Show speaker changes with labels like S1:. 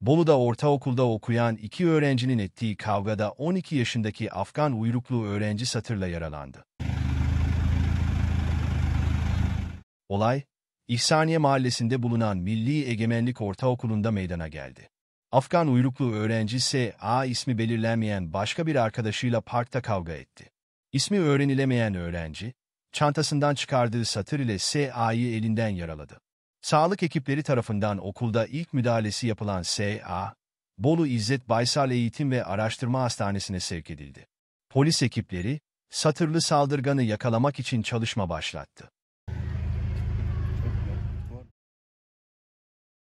S1: Bolu'da ortaokulda okuyan iki öğrencinin ettiği kavgada 12 yaşındaki Afgan uyruklu öğrenci satırla yaralandı. Olay, İhsaniye Mahallesi'nde bulunan Milli Egemenlik Ortaokulu'nda meydana geldi. Afgan uyruklu öğrenci ise A ismi belirlenmeyen başka bir arkadaşıyla parkta kavga etti. İsmi öğrenilemeyen öğrenci, çantasından çıkardığı satır ile S.A.'yı elinden yaraladı. Sağlık ekipleri tarafından okulda ilk müdahalesi yapılan S.A. Bolu İzzet Baysal Eğitim ve Araştırma Hastanesi'ne sevk edildi. Polis ekipleri, satırlı saldırganı yakalamak için çalışma başlattı.